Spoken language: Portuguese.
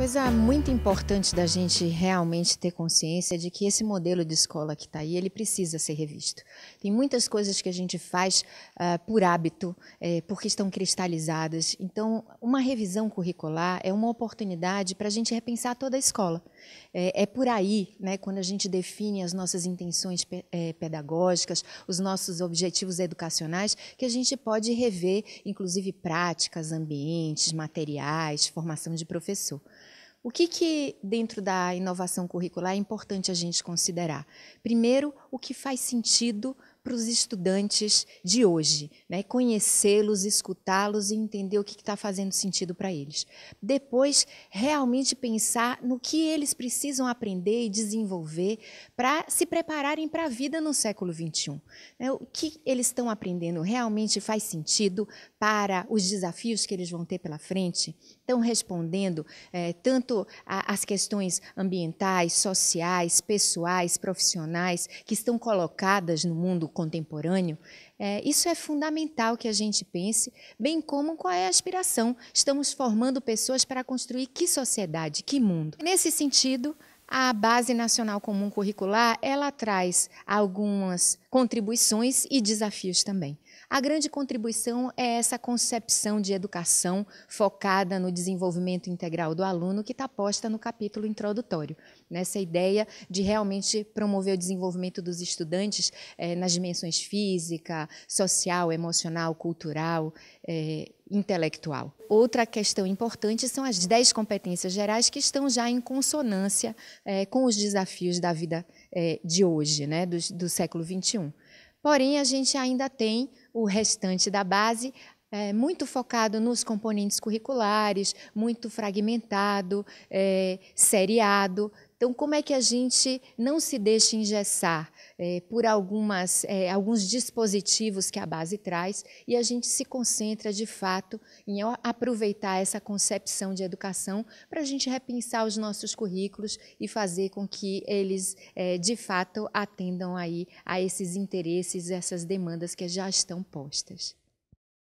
coisa muito importante da gente realmente ter consciência é de que esse modelo de escola que está aí, ele precisa ser revisto. Tem muitas coisas que a gente faz uh, por hábito, eh, porque estão cristalizadas. Então, uma revisão curricular é uma oportunidade para a gente repensar toda a escola. É, é, por aí, né, quando a gente define as nossas intenções pe é, pedagógicas, os nossos objetivos educacionais, que a gente pode rever, inclusive, práticas, ambientes, materiais, formação de professor. O que, que dentro da inovação curricular é importante a gente considerar? Primeiro, o que faz sentido para os estudantes de hoje, né? conhecê-los, escutá-los e entender o que está fazendo sentido para eles. Depois, realmente pensar no que eles precisam aprender e desenvolver para se prepararem para a vida no século XXI. Né? O que eles estão aprendendo realmente faz sentido para os desafios que eles vão ter pela frente? Estão respondendo é, tanto às questões ambientais, sociais, pessoais, profissionais que estão colocadas no mundo contemporâneo, é, isso é fundamental que a gente pense, bem como qual é a aspiração. Estamos formando pessoas para construir que sociedade, que mundo. Nesse sentido, a Base Nacional Comum Curricular, ela traz algumas contribuições e desafios também. A grande contribuição é essa concepção de educação focada no desenvolvimento integral do aluno que está posta no capítulo introdutório. Nessa ideia de realmente promover o desenvolvimento dos estudantes eh, nas dimensões física, social, emocional, cultural, eh, intelectual. Outra questão importante são as dez competências gerais que estão já em consonância é, com os desafios da vida é, de hoje, né, do, do século XXI. Porém, a gente ainda tem o restante da base, é, muito focado nos componentes curriculares, muito fragmentado, é, seriado. Então, como é que a gente não se deixa engessar é, por algumas, é, alguns dispositivos que a base traz e a gente se concentra, de fato, em aproveitar essa concepção de educação para a gente repensar os nossos currículos e fazer com que eles, é, de fato, atendam aí a esses interesses, essas demandas que já estão postas.